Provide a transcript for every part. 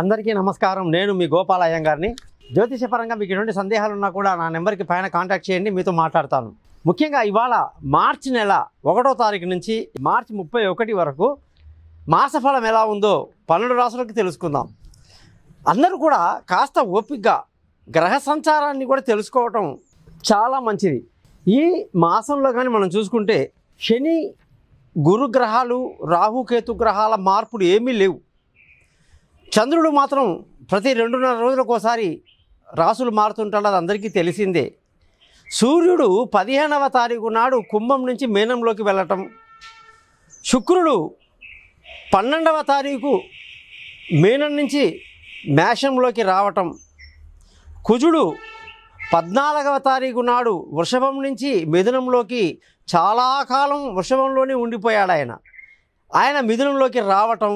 అందరికీ నమస్కారం నేను మీ గోపాల అయ్యంగారిని జ్యోతిషపరంగా మీకు ఎటువంటి సందేహాలు ఉన్నా కూడా నా నెంబర్కి పైన కాంటాక్ట్ చేయండి మీతో మాట్లాడతాను ముఖ్యంగా ఇవాళ మార్చి నెల ఒకటో తారీఖు నుంచి మార్చి ముప్పై ఒకటి వరకు మాసఫలం ఎలా ఉందో పన్నెండు రాసులకు తెలుసుకుందాం అందరూ కూడా కాస్త ఓపికగా గ్రహ సంచారాన్ని కూడా తెలుసుకోవటం చాలా మంచిది ఈ మాసంలో కానీ మనం చూసుకుంటే శని గురుగ్రహాలు రాహుకేతు గ్రహాల మార్పులు ఏమీ లేవు చంద్రుడు మాత్రం ప్రతి రెండున్నర రోజులకోసారి రాసులు మారుతుంటాడు అది అందరికీ తెలిసిందే సూర్యుడు పదిహేనవ తారీఖు నాడు కుంభం నుంచి మీనంలోకి వెళ్ళటం శుక్రుడు పన్నెండవ తారీఖు మీనం నుంచి మేషంలోకి రావటం కుజుడు పద్నాలుగవ తారీఖు నాడు వృషభం నుంచి మిథునంలోకి చాలా కాలం వృషభంలోనే ఉండిపోయాడు ఆయన ఆయన మిథునంలోకి రావటం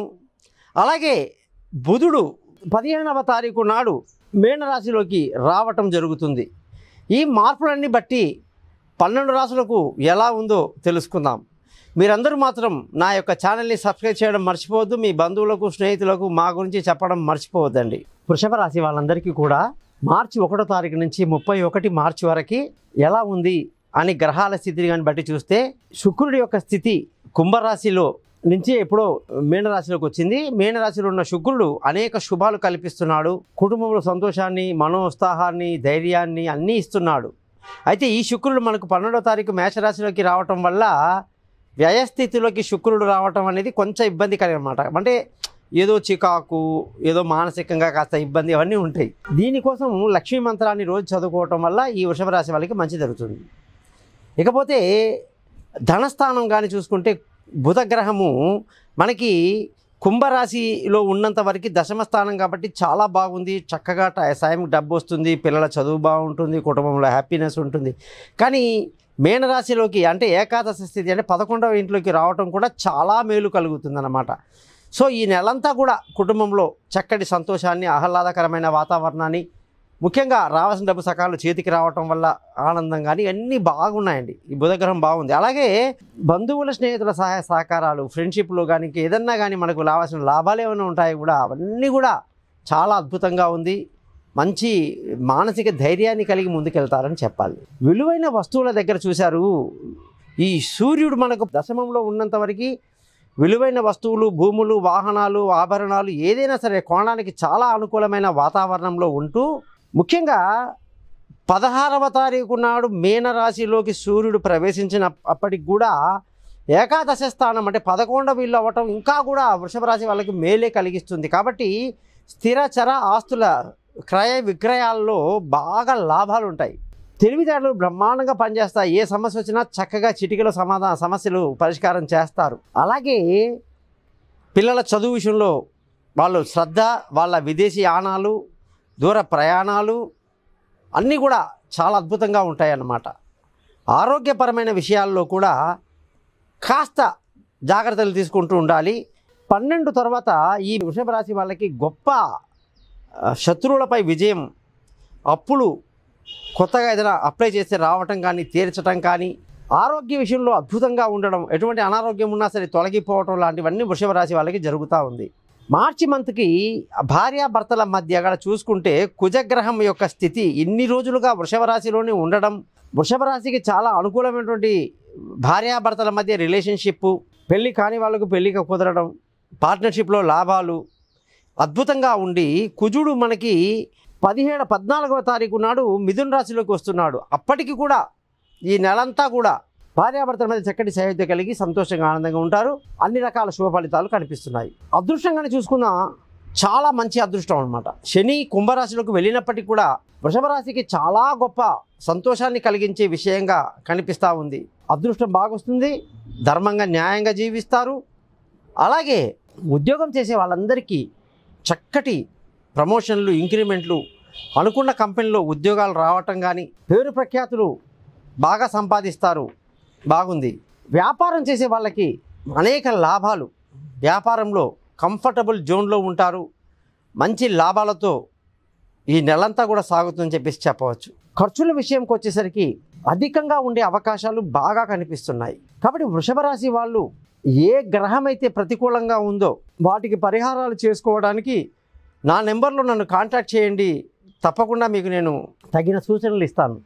అలాగే బుధుడు పదిహేనవ తారీఖు నాడు మేనరాశిలోకి రావటం జరుగుతుంది ఈ మార్పులన్నీ బట్టి పన్నెండు రాసులకు ఎలా ఉందో తెలుసుకుందాం మీరందరూ మాత్రం నా యొక్క ఛానల్ని సబ్స్క్రైబ్ చేయడం మర్చిపోవద్దు మీ బంధువులకు స్నేహితులకు మా గురించి చెప్పడం మర్చిపోవద్దండి వృషభ రాశి వాళ్ళందరికీ కూడా మార్చి ఒకటో తారీఖు నుంచి ముప్పై ఒకటి మార్చి వరకు ఎలా ఉంది అని గ్రహాల స్థితిని కానీ బట్టి చూస్తే శుక్రుడి యొక్క స్థితి కుంభరాశిలో నుంచి ఎప్పుడో మీనరాశిలోకి వచ్చింది మీనరాశిలో ఉన్న శుక్రుడు అనేక శుభాలు కల్పిస్తున్నాడు కుటుంబంలో సంతోషాన్ని మనోత్సాహాన్ని ధైర్యాన్ని అన్నీ ఇస్తున్నాడు అయితే ఈ శుక్రుడు మనకు పన్నెండో తారీఖు మేషరాశిలోకి రావటం వల్ల వ్యయస్థితిలోకి శుక్రుడు రావటం అనేది కొంచెం ఇబ్బందికరం అనమాట అంటే ఏదో చికాకు ఏదో మానసికంగా కాస్త ఇబ్బంది అవన్నీ ఉంటాయి దీనికోసం లక్ష్మీ మంత్రాన్ని రోజు చదువుకోవటం వల్ల ఈ వృషభ రాశి వాళ్ళకి మంచి జరుగుతుంది ఇకపోతే ధనస్థానం కానీ చూసుకుంటే బుధగ్రహము మనకి కుంభరాశిలో ఉన్నంత వరకు దశమ స్థానం కాబట్టి చాలా బాగుంది చక్కగా సాయం డబ్బు వస్తుంది పిల్లల చదువు బాగుంటుంది కుటుంబంలో హ్యాపీనెస్ ఉంటుంది కానీ మేనరాశిలోకి అంటే ఏకాదశ స్థితి అంటే పదకొండవ ఇంట్లోకి రావటం కూడా చాలా మేలు అన్నమాట సో ఈ నెలంతా కూడా కుటుంబంలో చక్కటి సంతోషాన్ని ఆహ్లాదకరమైన వాతావరణాన్ని ముఖ్యంగా రావాల్సిన డబ్బు సకాలం చేతికి రావటం వల్ల ఆనందం కానీ అన్నీ బాగున్నాయండి ఈ బుధగ్రహం బాగుంది అలాగే బంధువుల స్నేహితుల సహాయ సహకారాలు ఫ్రెండ్షిప్లు కానీ ఏదన్నా కానీ మనకు రావాల్సిన లాభాలు ఏమైనా ఉంటాయి కూడా అవన్నీ కూడా చాలా అద్భుతంగా ఉంది మంచి మానసిక ధైర్యాన్ని కలిగి ముందుకెళ్తారని చెప్పాలి విలువైన వస్తువుల దగ్గర చూశారు ఈ సూర్యుడు మనకు దశమంలో ఉన్నంత వరకు విలువైన వస్తువులు భూములు వాహనాలు ఆభరణాలు ఏదైనా సరే కోణానికి చాలా అనుకూలమైన వాతావరణంలో ఉంటూ ముఖ్యంగా పదహారవ తారీఖు నాడు మీనరాశిలోకి సూర్యుడు ప్రవేశించిన అప్పటికి కూడా ఏకాదశ స్థానం అంటే పదకొండవ ఇల్లు అవ్వటం ఇంకా కూడా వృషభ రాశి వాళ్ళకి మేలే కలిగిస్తుంది కాబట్టి స్థిరచర ఆస్తుల క్రయ విక్రయాల్లో బాగా లాభాలు ఉంటాయి తెలివితేటలు బ్రహ్మాండంగా పనిచేస్తాయి ఏ సమస్య వచ్చినా చక్కగా చిటికలో సమాధాన సమస్యలు పరిష్కారం చేస్తారు అలాగే పిల్లల చదువు విషయంలో వాళ్ళు శ్రద్ధ వాళ్ళ విదేశీ ఆనాలు దూర ప్రయాణాలు అన్నీ కూడా చాలా అద్భుతంగా ఉంటాయన్నమాట ఆరోగ్యపరమైన విషయాల్లో కూడా కాస్త జాగ్రత్తలు తీసుకుంటూ ఉండాలి పన్నెండు తర్వాత ఈ వృషభ రాశి వాళ్ళకి గొప్ప శత్రువులపై విజయం అప్పులు కొత్తగా ఏదైనా అప్లై చేస్తే రావటం కానీ తీర్చటం కానీ ఆరోగ్య విషయంలో అద్భుతంగా ఉండడం ఎటువంటి అనారోగ్యం ఉన్నా సరే తొలగిపోవటం లాంటివన్నీ వృషభ రాశి వాళ్ళకి జరుగుతూ ఉంది మార్చి మంత్కి భార్యాభర్తల మధ్య అక్కడ చూసుకుంటే కుజగ్రహం యొక్క స్థితి ఇన్ని రోజులుగా వృషభ రాశిలోనే ఉండడం వృషభ రాశికి చాలా అనుకూలమైనటువంటి భార్యాభర్తల మధ్య రిలేషన్షిప్ పెళ్ళి కాని వాళ్ళకు పెళ్ళికి కుదరడం పార్ట్నర్షిప్లో లాభాలు అద్భుతంగా ఉండి కుజుడు మనకి పదిహేడు పద్నాలుగవ తారీఖు నాడు మిథున రాశిలోకి వస్తున్నాడు అప్పటికి కూడా ఈ నెలంతా కూడా భార్యాభర్తల మధ్య చక్కటి సహాయత కలిగి సంతోషంగా ఆనందంగా ఉంటారు అన్ని రకాల శుభ ఫలితాలు కనిపిస్తున్నాయి అదృష్టంగానే చూసుకున్న చాలా మంచి అదృష్టం అనమాట శని కుంభరాశిలోకి వెళ్ళినప్పటికీ కూడా వృషభ రాశికి చాలా గొప్ప సంతోషాన్ని కలిగించే విషయంగా కనిపిస్తూ ఉంది అదృష్టం బాగొస్తుంది ధర్మంగా న్యాయంగా జీవిస్తారు అలాగే ఉద్యోగం చేసే వాళ్ళందరికీ చక్కటి ప్రమోషన్లు ఇంక్రిమెంట్లు అనుకున్న కంపెనీలో ఉద్యోగాలు రావటం కానీ పేరు ప్రఖ్యాతులు బాగా సంపాదిస్తారు బాగుంది వ్యాపారం చేసే వాళ్ళకి అనేక లాభాలు వ్యాపారంలో కంఫర్టబుల్ జోన్లో ఉంటారు మంచి లాభాలతో ఈ నెలంతా కూడా సాగుతుందని చెప్పేసి చెప్పవచ్చు ఖర్చుల విషయంకి వచ్చేసరికి అధికంగా ఉండే అవకాశాలు బాగా కనిపిస్తున్నాయి కాబట్టి వృషభ రాశి వాళ్ళు ఏ గ్రహం అయితే ప్రతికూలంగా ఉందో వాటికి పరిహారాలు చేసుకోవడానికి నా నెంబర్లో నన్ను కాంటాక్ట్ చేయండి తప్పకుండా మీకు నేను తగిన సూచనలు ఇస్తాను